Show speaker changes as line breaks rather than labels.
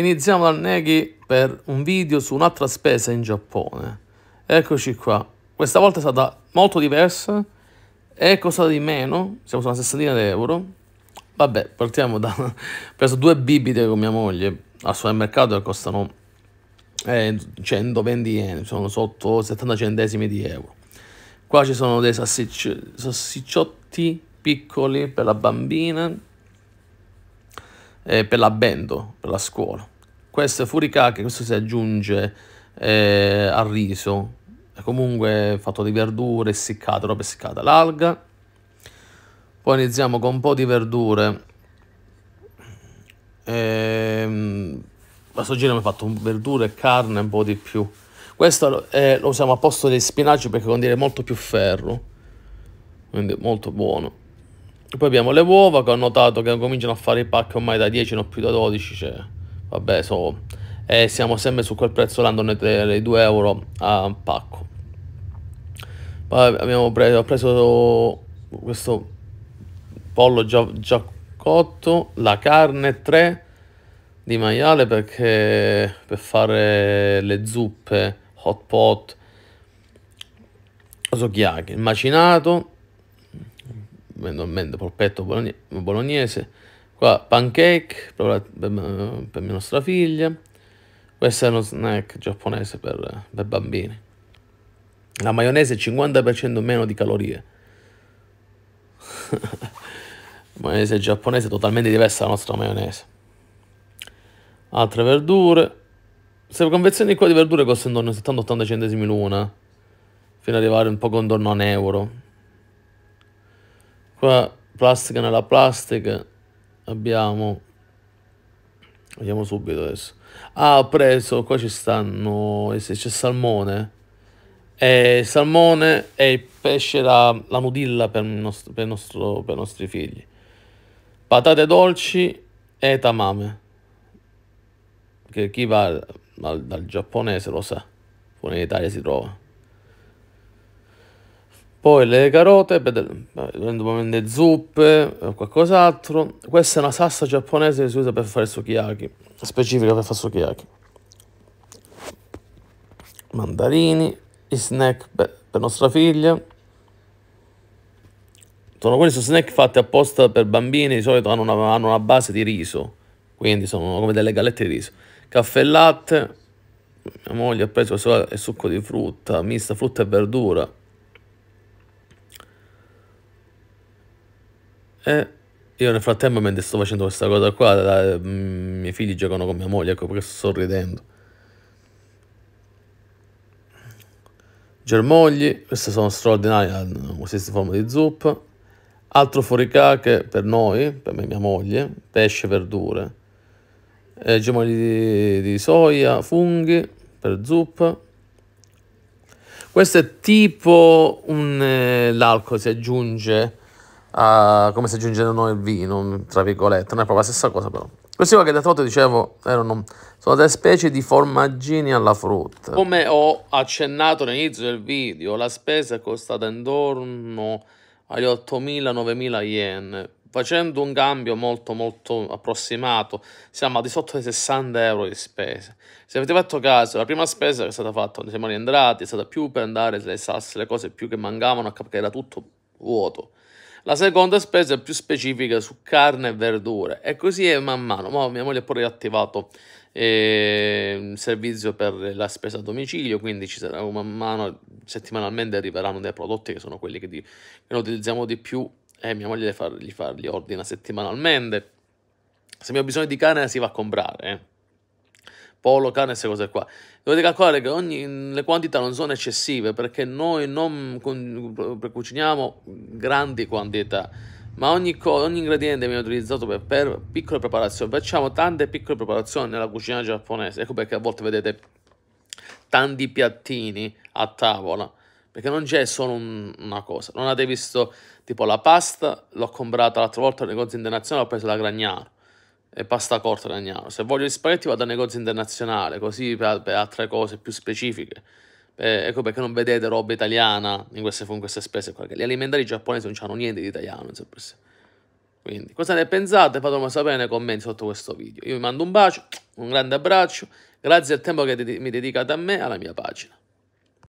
Iniziamo dal Neghi per un video su un'altra spesa in Giappone. Eccoci qua. Questa volta è stata molto diversa. È costata di meno. Siamo su una sessantina di euro. Vabbè, partiamo da... Ho preso due bibite con mia moglie al supermercato che costano eh, 120 yen, sono sotto 70 centesimi di euro. Qua ci sono dei sassicci, sassicciotti piccoli per la bambina, eh, per l'abbendo, per la scuola. Questo è furikake, questo si aggiunge eh, al riso, è comunque fatto di verdure essiccate, roba essiccata, l'alga. Poi iniziamo con un po' di verdure. questo ehm, giro mi ha fatto verdure e carne un po' di più. Questo è, eh, lo usiamo a posto dei spinaci perché contiene molto più ferro, quindi molto buono. Poi abbiamo le uova che ho notato che cominciano a fare i pack ormai da 10, non più da 12. Cioè, vabbè, so, e siamo sempre su quel prezzo là, andando le 2 euro a pacco. Poi abbiamo preso, ho preso questo pollo già, già cotto, la carne 3 di maiale perché per fare le zuppe, hot pot, soghiaki, il macinato mentre polpetto bolognese, qua pancake per, per, per mia nostra figlia, questo è uno snack giapponese per, per bambini. La maionese 50% meno di calorie. La maionese giapponese è totalmente diversa dalla nostra maionese. Altre verdure. Queste convenzioni qua di verdure costano intorno a 70-80 centesimi l'una, fino ad arrivare un po' intorno a un euro. Qua plastica nella plastica abbiamo vediamo subito adesso ah ho preso qua ci stanno eh c'è salmone e eh, salmone e il pesce la, la nudilla per, nostro, per, nostro, per i nostri figli patate dolci e tamame che chi va dal, dal giapponese lo sa pure in Italia si trova poi le carote, le zuppe, eh, qualcos'altro. Questa è una salsa giapponese che si usa per fare sukiyaki, specifica per fare sukiyaki. Mandarini, i snack per, per nostra figlia. Sono questi snack fatti apposta per bambini, di solito hanno una, hanno una base di riso, quindi sono come delle galette di riso. Caffè e latte, mia moglie ha preso il succo di frutta, mista frutta e verdura E io nel frattempo mentre sto facendo questa cosa qua, la, mh, mm, i miei figli giocano con mia moglie, ecco perché sto sorridendo. Germogli, queste sono straordinarie, hanno qualsiasi forma di zuppa. Altro fuoricache per noi, per me e mia moglie, pesce, verdure. Eh, germogli di, di soia, funghi per zuppa. Questo è tipo un... Eh, l'alcol si aggiunge uh, come se aggiungendo noi il vino, tra virgolette, non è proprio la stessa cosa però. Questi qua che l'altra volta dicevo erano, sono delle specie di formaggini alla frutta. Come ho accennato all'inizio del video, la spesa è costata intorno agli 8.000-9.000 yen. Facendo un cambio molto molto approssimato, siamo al di sotto dei 60 euro di spese. Se avete fatto caso, la prima spesa che è stata fatta quando siamo rientrati è stata più per andare le salse, le cose più che mancavano, perché era tutto vuoto. La seconda spesa è più specifica su carne e verdure e così è man mano. Ma mia moglie ha pure attivato eh, servizio per la spesa a domicilio, quindi ci sarà man mano settimanalmente arriveranno dei prodotti che sono quelli che, di, che utilizziamo di più e mia moglie li, fa, li, fa, li ordina settimanalmente. Se abbiamo bisogno di carne si va a comprare, eh polo, carne, queste cose qua. Dovete calcolare che ogni, le quantità non sono eccessive perché noi non cuciniamo grandi quantità, ma ogni, ogni ingrediente viene utilizzato per, per, piccole preparazioni. Facciamo tante piccole preparazioni nella cucina giapponese, ecco perché a volte vedete tanti piattini a tavola. Perché non c'è solo un, una cosa. Non avete visto tipo la pasta, l'ho comprata l'altra volta al negozio internazionale, ho preso la Gragnano e pasta corta lagnano. Se voglio gli spaghetti vado a negozio internazionale, così per, per altre cose più specifiche. Eh, ecco perché non vedete roba italiana in queste, in queste spese qua. Gli alimentari giapponesi non hanno niente di italiano, non Quindi, cosa ne pensate? Fatemelo sapere nei commenti sotto questo video. Io vi mando un bacio, un grande abbraccio, grazie al tempo che mi dedicate a me e alla mia pagina.